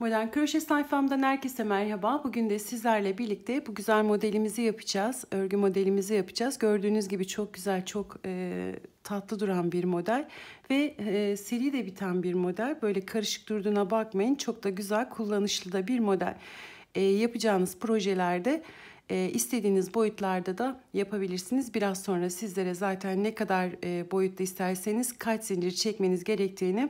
Modern Köşe sayfamdan herkese merhaba. Bugün de sizlerle birlikte bu güzel modelimizi yapacağız. Örgü modelimizi yapacağız. Gördüğünüz gibi çok güzel, çok e, tatlı duran bir model. Ve e, seri de biten bir model. Böyle karışık durduğuna bakmayın. Çok da güzel, kullanışlı da bir model. E, yapacağınız projelerde e, istediğiniz boyutlarda da yapabilirsiniz. Biraz sonra sizlere zaten ne kadar e, boyutta isterseniz kaç zincir çekmeniz gerektiğini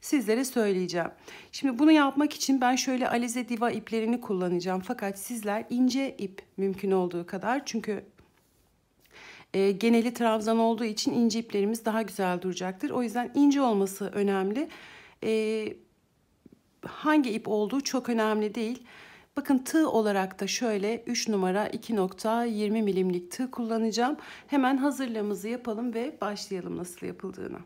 sizlere söyleyeceğim. Şimdi bunu yapmak için ben şöyle alize diva iplerini kullanacağım. Fakat sizler ince ip mümkün olduğu kadar çünkü e, geneli trabzan olduğu için ince iplerimiz daha güzel duracaktır. O yüzden ince olması önemli. E, hangi ip olduğu çok önemli değil. Bakın tığ olarak da şöyle 3 numara 2.20 milimlik tığ kullanacağım. Hemen hazırlığımızı yapalım ve başlayalım nasıl yapıldığını.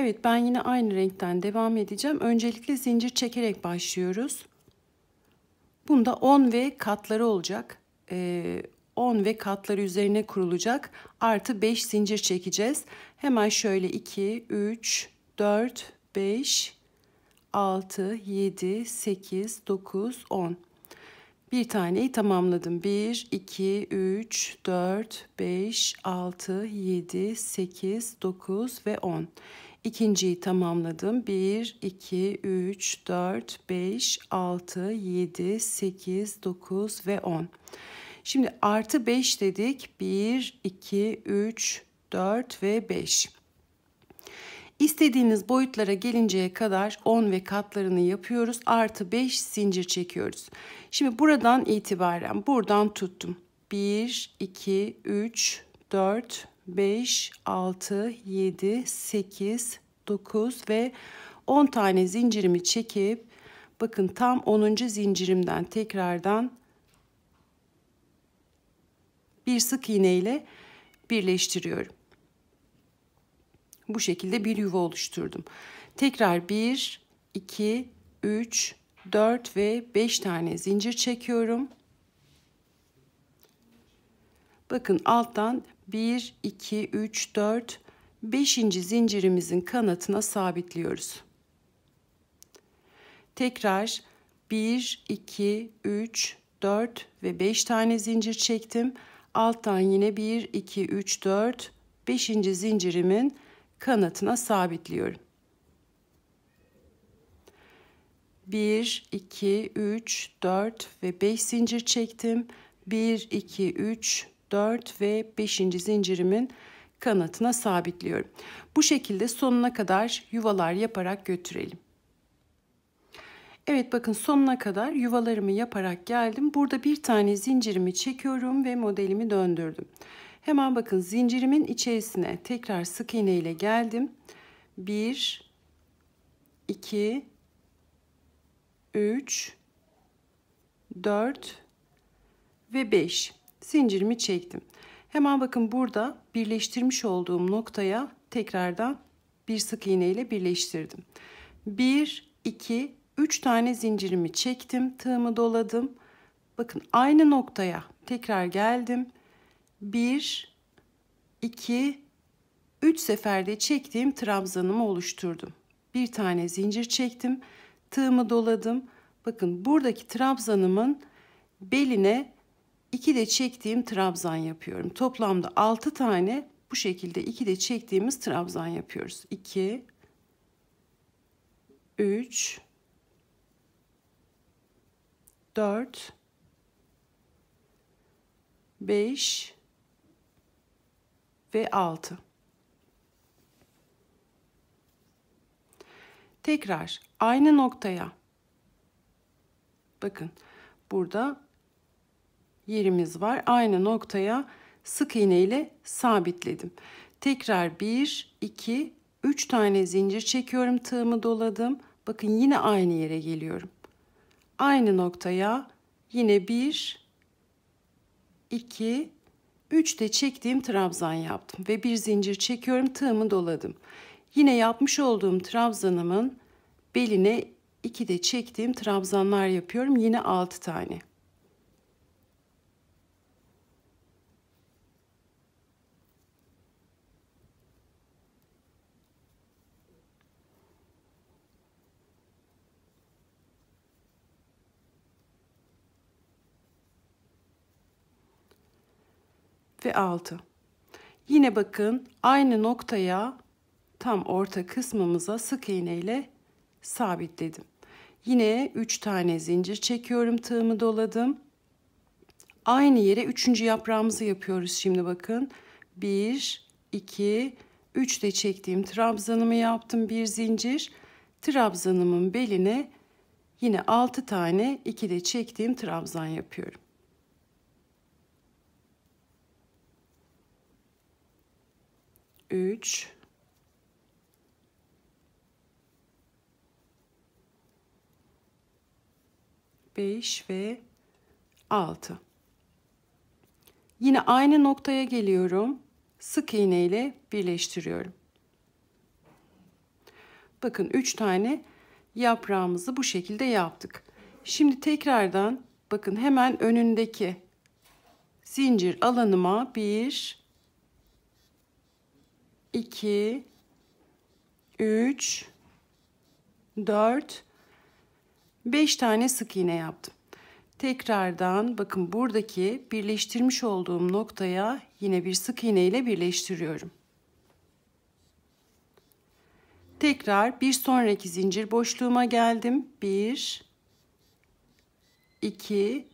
Evet ben yine aynı renkten devam edeceğim. Öncelikle zincir çekerek başlıyoruz. Bunda 10 ve katları olacak. Ee, 10 ve katları üzerine kurulacak. Artı 5 zincir çekeceğiz. Hemen şöyle 2, 3, 4, 5, 6, 7, 8, 9, 10. Bir taneyi tamamladım. 1, 2, 3, 4, 5, 6, 7, 8, 9 ve 10. İkinciyi tamamladım. 1, 2, 3, 4, 5, 6, 7, 8, 9 ve 10. Şimdi artı 5 dedik. 1, 2, 3, 4 ve 5. İstediğiniz boyutlara gelinceye kadar 10 ve katlarını yapıyoruz. Artı 5 zincir çekiyoruz. Şimdi buradan itibaren buradan tuttum. 1, 2, 3, 4, 5, 6, 7, 8, 9 ve 10 tane zincirimi çekip bakın tam 10. zincirimden tekrardan bir sık iğne ile birleştiriyorum. Bu şekilde bir yuva oluşturdum. Tekrar 1, 2, 3, 4 ve 5 tane zincir çekiyorum. Bakın alttan 1, 2, 3, 4, 5. zincirimizin kanatına sabitliyoruz. Tekrar 1, 2, 3, 4 ve 5 tane zincir çektim. Alttan yine 1, 2, 3, 4, 5. zincirimin kanatına sabitliyorum. 1, 2, 3, 4 ve 5 zincir çektim. 1, 2, 3, 4 ve 5. zincirimin kanatına sabitliyorum. Bu şekilde sonuna kadar yuvalar yaparak götürelim. Evet bakın sonuna kadar yuvalarımı yaparak geldim. Burada bir tane zincirimi çekiyorum ve modelimi döndürdüm. Hemen bakın zincirimin içerisine tekrar sık iğne ile geldim. 1 2 3 4 ve 5 zincirimi çektim. Hemen bakın burada birleştirmiş olduğum noktaya tekrardan bir sık iğne ile birleştirdim. 1, 2, 3 tane zincirimi çektim. Tığımı doladım. Bakın aynı noktaya tekrar geldim. 1, 2, 3 seferde çektiğim trabzanımı oluşturdum. Bir tane zincir çektim. Tığımı doladım. Bakın buradaki trabzanımın beline 2 de çektiğim trabzan yapıyorum. Toplamda 6 tane bu şekilde 2 de çektiğimiz trabzan yapıyoruz. 2 3 4 5 ve 6. Tekrar aynı noktaya. Bakın burada yerimiz var. Aynı noktaya sık iğne ile sabitledim. Tekrar 1, 2, 3 tane zincir çekiyorum. Tığımı doladım. Bakın yine aynı yere geliyorum. Aynı noktaya yine 1, 2, 3 de çektiğim trabzan yaptım. Ve bir zincir çekiyorum. Tığımı doladım. Yine yapmış olduğum trabzanımın beline 2 de çektiğim trabzanlar yapıyorum. Yine 6 tane. ve 6. Yine bakın aynı noktaya tam orta kısmımıza sık iğne ile sabitledim. Yine 3 tane zincir çekiyorum tığımı doladım. Aynı yere 3. yaprağımızı yapıyoruz şimdi bakın. 1, 2, 3 de çektiğim trabzanımı yaptım bir zincir. Trabzanımın beline yine 6 tane 2 de çektiğim trabzan yapıyorum. 3 5 ve 6. Yine aynı noktaya geliyorum. Sık iğne ile birleştiriyorum. Bakın 3 tane yaprağımızı bu şekilde yaptık. Şimdi tekrardan bakın hemen önündeki zincir alanıma 1 2 3 4 5 tane sık iğne yaptım. Tekrardan bakın buradaki birleştirmiş olduğum noktaya yine bir sık iğne ile birleştiriyorum. Tekrar bir sonraki zincir boşluğuma geldim. 1 2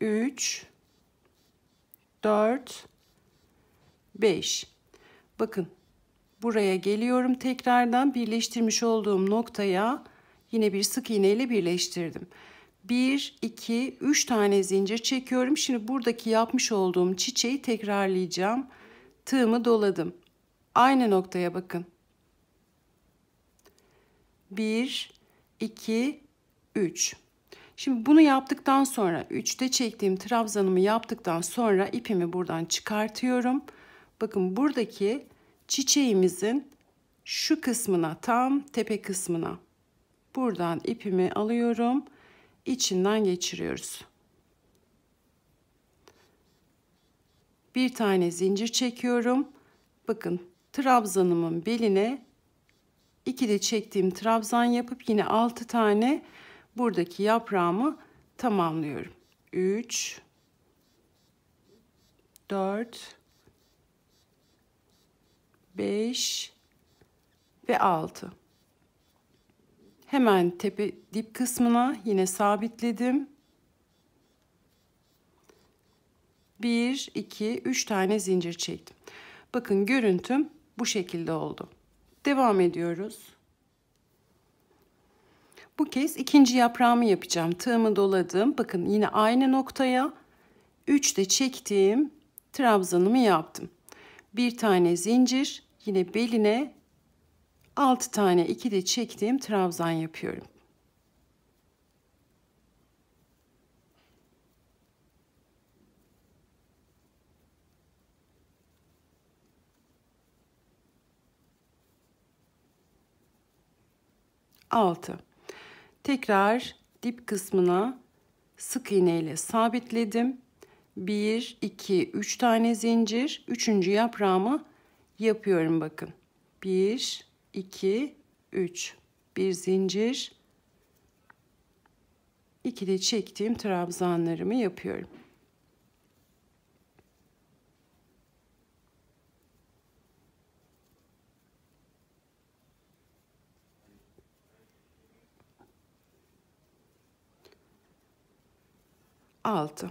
3 4 5 Bakın buraya geliyorum tekrardan birleştirmiş olduğum noktaya yine bir sık iğne ile birleştirdim. 1, 2, 3 tane zincir çekiyorum. Şimdi buradaki yapmış olduğum çiçeği tekrarlayacağım. Tığımı doladım. Aynı noktaya bakın. 1, 2, 3. Şimdi bunu yaptıktan sonra 3'te çektiğim trabzanımı yaptıktan sonra ipimi buradan çıkartıyorum. Bakın buradaki çiçeğimizin şu kısmına tam tepe kısmına buradan ipimi alıyorum. içinden geçiriyoruz. Bir tane zincir çekiyorum. Bakın trabzanımın beline iki de çektiğim trabzan yapıp yine altı tane buradaki yaprağımı tamamlıyorum. 3 4 5 ve 6. Hemen tepe dip kısmına yine sabitledim. 1, 2, 3 tane zincir çektim. Bakın görüntüm bu şekilde oldu. Devam ediyoruz. Bu kez ikinci yaprağımı yapacağım. Tığımı doladım. Bakın yine aynı noktaya 3 de çektiğim trabzanımı yaptım. Bir tane zincir, Yine beline 6 tane ikili çektiğim trabzan yapıyorum. Altı. Tekrar dip kısmına sık iğne ile sabitledim. Bir, iki, üç tane zincir. Üçüncü yaprağımı yapıyorum bakın. 1, 2, 3. Bir zincir. 2 çektiğim trabzanlarımı yapıyorum. Altı.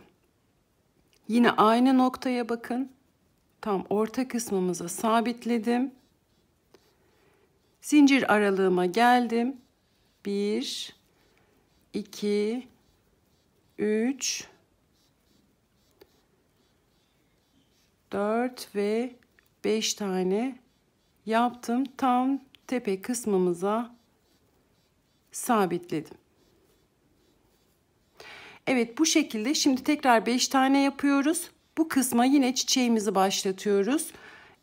Yine aynı noktaya bakın tam orta kısmımıza sabitledim. Zincir aralığıma geldim. 1 2 3 4 ve 5 tane yaptım. Tam tepe kısmımıza sabitledim. Evet bu şekilde şimdi tekrar 5 tane yapıyoruz. Bu kısma yine çiçeğimizi başlatıyoruz.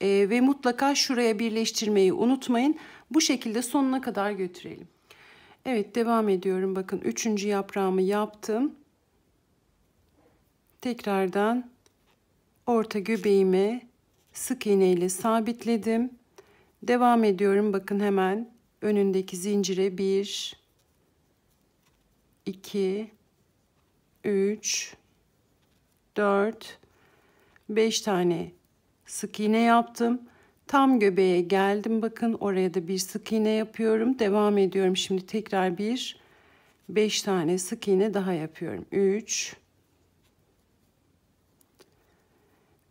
E, ve mutlaka şuraya birleştirmeyi unutmayın. Bu şekilde sonuna kadar götürelim. Evet devam ediyorum. Bakın üçüncü yaprağımı yaptım. Tekrardan orta göbeğimi sık iğne ile sabitledim. Devam ediyorum. Bakın hemen önündeki zincire 1 2 3 4 5 tane sık iğne yaptım. Tam göbeğe geldim. Bakın oraya da bir sık iğne yapıyorum. Devam ediyorum. Şimdi tekrar bir 5 tane sık iğne daha yapıyorum. 3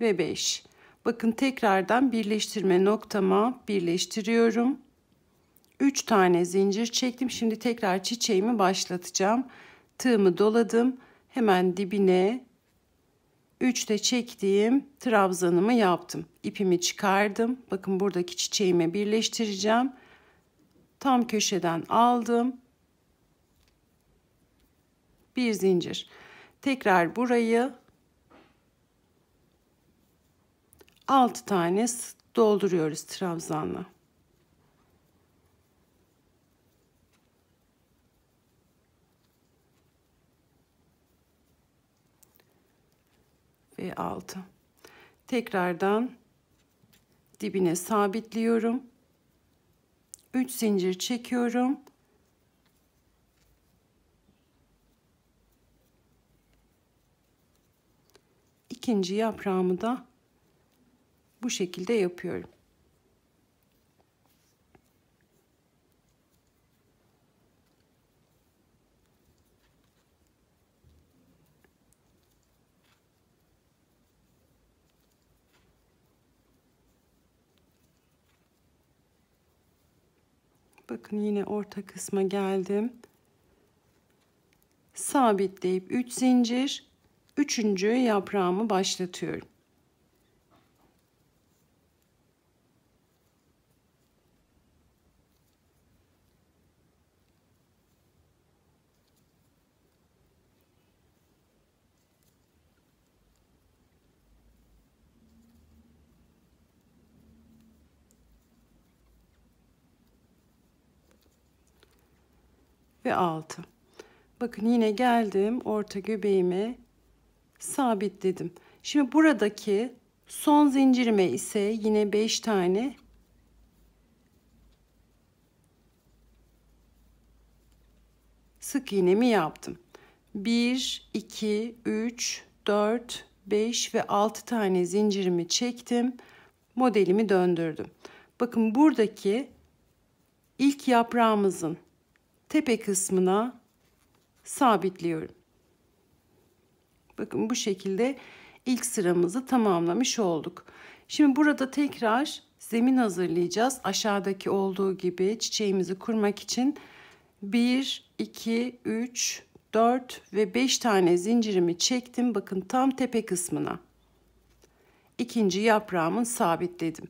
ve 5. Bakın tekrardan birleştirme noktama birleştiriyorum. 3 tane zincir çektim. Şimdi tekrar çiçeğimi başlatacağım. Tığımı doladım. Hemen dibine 3'te çektiğim trabzanımı yaptım. İpimi çıkardım. Bakın buradaki çiçeğimi birleştireceğim. Tam köşeden aldım. Bir zincir. Tekrar burayı 6 tane dolduruyoruz trabzanla. ve 6. Tekrardan dibine sabitliyorum. 3 zincir çekiyorum. İkinci yaprağımı da bu şekilde yapıyorum. Bakın yine orta kısma geldim. Sabitleyip 3 zincir. Üçüncü yaprağımı başlatıyorum. ve 6. Bakın yine geldim orta göbeğime sabitledim. Şimdi buradaki son zincirime ise yine 5 tane sık iğnemi yaptım. 1, 2, 3, 4, 5 ve 6 tane zincirimi çektim. Modelimi döndürdüm. Bakın buradaki ilk yaprağımızın tepe kısmına sabitliyorum. Bakın bu şekilde ilk sıramızı tamamlamış olduk. Şimdi burada tekrar zemin hazırlayacağız. Aşağıdaki olduğu gibi çiçeğimizi kurmak için 1, 2, 3, 4 ve 5 tane zincirimi çektim. Bakın tam tepe kısmına. İkinci yaprağımın sabitledim.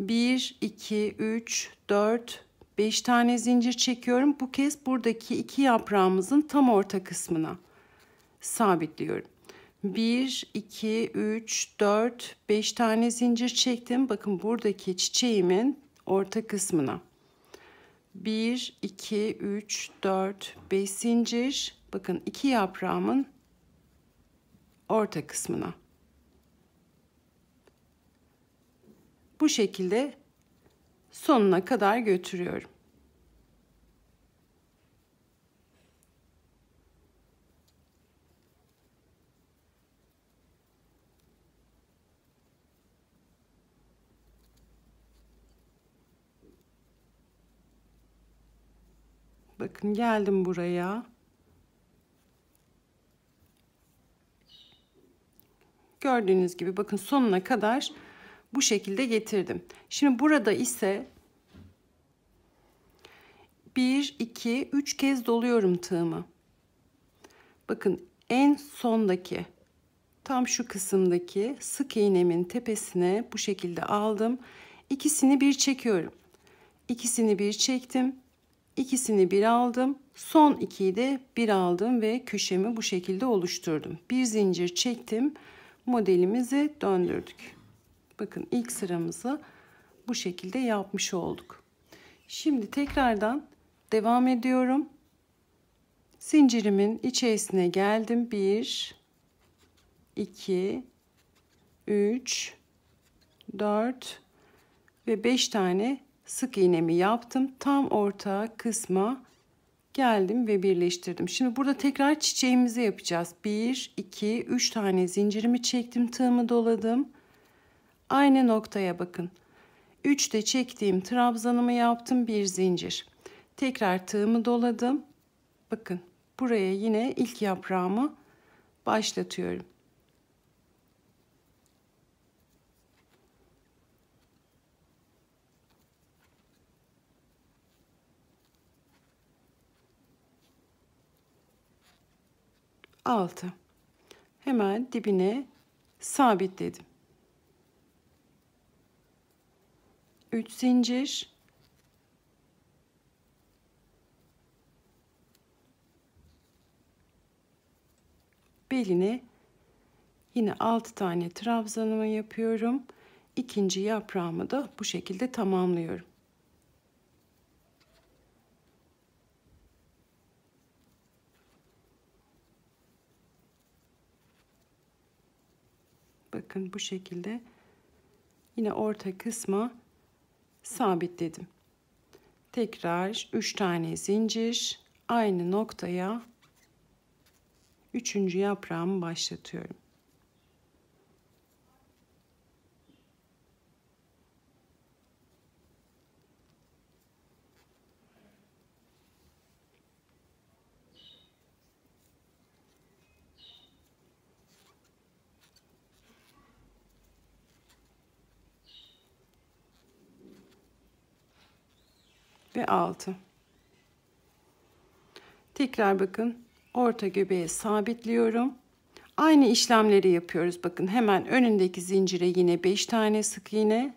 1, 2, 3, 4 5 tane zincir çekiyorum. Bu kez buradaki iki yaprağımızın tam orta kısmına sabitliyorum. 1, 2, 3, 4, 5 tane zincir çektim. Bakın buradaki çiçeğimin orta kısmına. 1, 2, 3, 4, 5 zincir. Bakın iki yaprağımın orta kısmına. Bu şekilde sonuna kadar götürüyorum. Bakın geldim buraya. Gördüğünüz gibi bakın sonuna kadar bu şekilde getirdim. Şimdi burada ise 1, 2, 3 kez doluyorum tığımı. Bakın en sondaki tam şu kısımdaki sık iğnemin tepesine bu şekilde aldım. İkisini bir çekiyorum. İkisini bir çektim. İkisini bir aldım. Son ikiyi de bir aldım ve köşemi bu şekilde oluşturdum. Bir zincir çektim. Modelimizi döndürdük. Bakın ilk sıramızı bu şekilde yapmış olduk. Şimdi tekrardan devam ediyorum. Zincirimin içerisine geldim. 1 2 3 4 ve 5 tane sık iğnemi yaptım. Tam orta kısma geldim ve birleştirdim. Şimdi burada tekrar çiçeğimizi yapacağız. 1 2 3 tane zincirimi çektim, tığımı doladım. Aynı noktaya bakın. Üçte çektiğim trabzanımı yaptım bir zincir. Tekrar tığımı doladım. Bakın buraya yine ilk yaprağımı başlatıyorum. Altı. Hemen dibine sabitledim. 3 zincir beline yine 6 tane trabzanımı yapıyorum. İkinci yaprağımı da bu şekilde tamamlıyorum. Bakın bu şekilde yine orta kısma sabitledim. Tekrar 3 tane zincir aynı noktaya 3. yaprağımı başlatıyorum. 6. Tekrar bakın orta göbeğe sabitliyorum. Aynı işlemleri yapıyoruz. Bakın hemen önündeki zincire yine 5 tane sık iğne.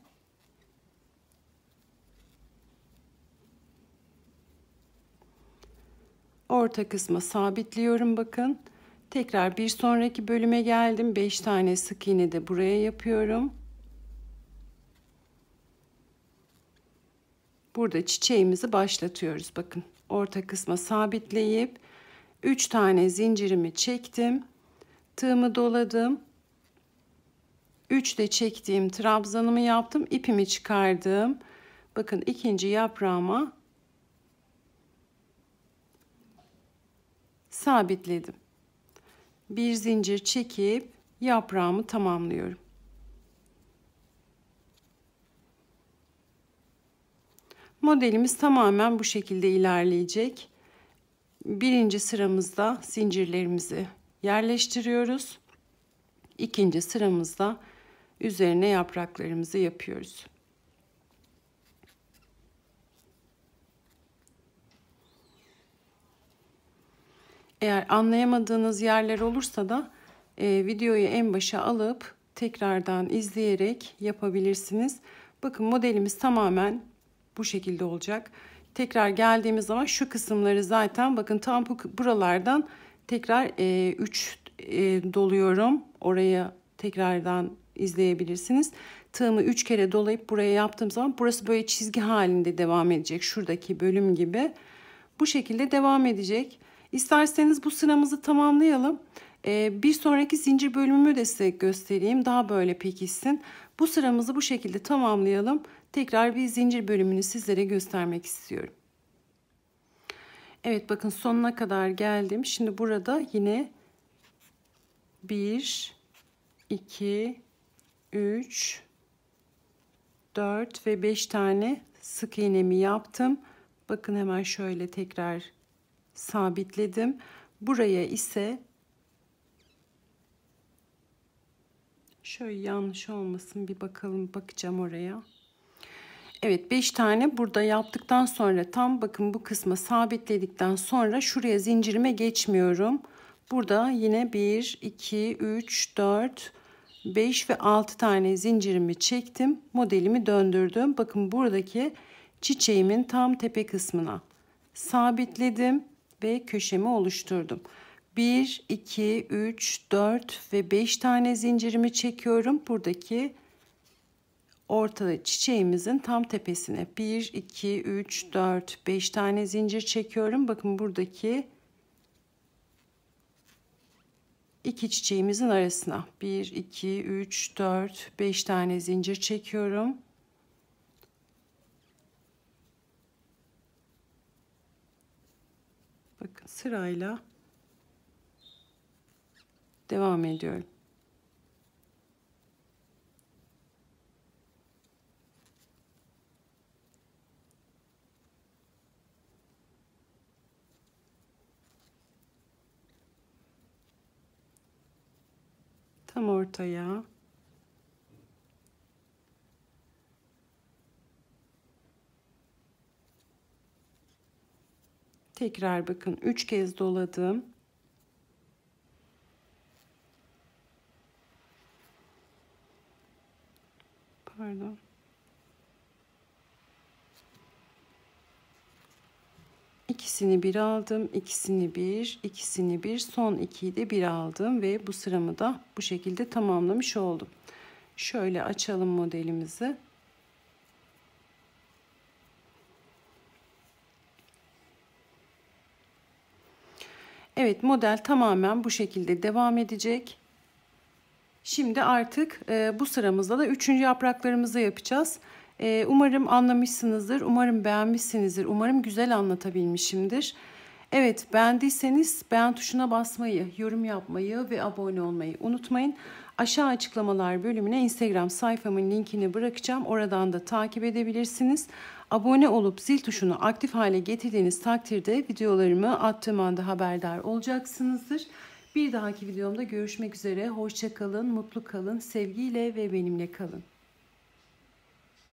Orta kısma sabitliyorum bakın. Tekrar bir sonraki bölüme geldim. 5 tane sık iğne de buraya yapıyorum. burada çiçeğimizi başlatıyoruz. Bakın orta kısma sabitleyip 3 tane zincirimi çektim. Tığımı doladım. 3 de çektiğim trabzanımı yaptım. ipimi çıkardım. Bakın ikinci yaprağıma sabitledim. Bir zincir çekip yaprağımı tamamlıyorum. Modelimiz tamamen bu şekilde ilerleyecek. Birinci sıramızda zincirlerimizi yerleştiriyoruz. İkinci sıramızda üzerine yapraklarımızı yapıyoruz. Eğer anlayamadığınız yerler olursa da e, videoyu en başa alıp tekrardan izleyerek yapabilirsiniz. Bakın modelimiz tamamen bu şekilde olacak. Tekrar geldiğimiz zaman şu kısımları zaten bakın tam bu buralardan tekrar 3 e, üç, e, doluyorum. Oraya tekrardan izleyebilirsiniz. Tığımı 3 kere dolayıp buraya yaptığım zaman burası böyle çizgi halinde devam edecek. Şuradaki bölüm gibi. Bu şekilde devam edecek. İsterseniz bu sıramızı tamamlayalım. Ee, bir sonraki zincir bölümümü de size göstereyim. Daha böyle pekişsin. Bu sıramızı bu şekilde tamamlayalım tekrar bir zincir bölümünü sizlere göstermek istiyorum. Evet bakın sonuna kadar geldim. Şimdi burada yine 1 2 3 4 ve 5 tane sık iğnemi yaptım. Bakın hemen şöyle tekrar sabitledim. Buraya ise şöyle yanlış olmasın bir bakalım bakacağım oraya. Evet 5 tane burada yaptıktan sonra tam bakın bu kısma sabitledikten sonra şuraya zincirime geçmiyorum. Burada yine 1, 2, 3, 4, 5 ve 6 tane zincirimi çektim. Modelimi döndürdüm. Bakın buradaki çiçeğimin tam tepe kısmına sabitledim ve köşemi oluşturdum. 1, 2, 3, 4 ve 5 tane zincirimi çekiyorum. Buradaki orta çiçeğimizin tam tepesine 1, 2, 3, 4, 5 tane zincir çekiyorum. Bakın buradaki iki çiçeğimizin arasına 1, 2, 3, 4, 5 tane zincir çekiyorum. Bakın sırayla devam ediyorum. tam ortaya. Tekrar bakın 3 kez doladım. ikisini bir aldım, ikisini bir, ikisini bir, son ikiyi de bir aldım ve bu sıramı da bu şekilde tamamlamış oldum. Şöyle açalım modelimizi. Evet model tamamen bu şekilde devam edecek. Şimdi artık e, bu sıramızda da üçüncü yapraklarımızı yapacağız. E, umarım anlamışsınızdır, umarım beğenmişsinizdir, umarım güzel anlatabilmişimdir. Evet beğendiyseniz beğen tuşuna basmayı, yorum yapmayı ve abone olmayı unutmayın. Aşağı açıklamalar bölümüne Instagram sayfamın linkini bırakacağım. Oradan da takip edebilirsiniz. Abone olup zil tuşunu aktif hale getirdiğiniz takdirde videolarımı attığım anda haberdar olacaksınızdır. Bir dahaki videomda görüşmek üzere. hoşçakalın, mutlu kalın, sevgiyle ve benimle kalın.